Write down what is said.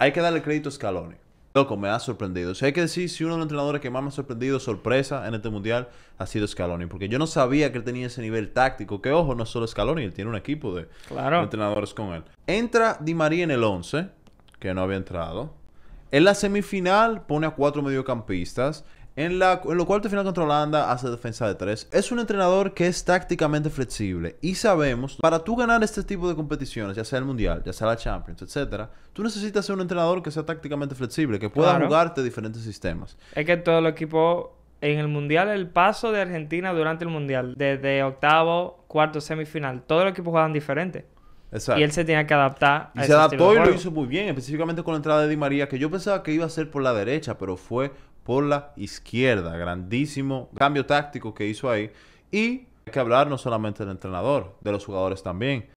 hay que darle crédito a Scaloni. Loco, me ha sorprendido. O sea, hay que decir, si uno de los entrenadores que más me ha sorprendido, sorpresa en este mundial, ha sido Scaloni. Porque yo no sabía que él tenía ese nivel táctico. Que ojo, no es solo Scaloni, él tiene un equipo de, entrenadores con él. Entra Di María en el 11, que no había entrado. En la semifinal pone a cuatro mediocampistas en, lo cuarto final contra Holanda hace defensa de tres. Es un entrenador que es tácticamente flexible y sabemos, para tú ganar este tipo de competiciones, ya sea el Mundial, ya sea la Champions, etcétera, tú necesitas ser un entrenador que sea tácticamente flexible, que pueda jugarte diferentes sistemas. Es que todo el equipo en el Mundial, el paso de Argentina durante el Mundial, desde octavo, cuarto, semifinal, todos los equipos jugaban diferente. Exacto. Y él se tenía que adaptar. y se adaptó y lo hizo muy bien, específicamente con la entrada de Di María, que yo pensaba que iba a ser por la derecha, pero fue por la izquierda. Grandísimo cambio táctico que hizo ahí. Y hay que hablar no solamente del entrenador, de los jugadores también.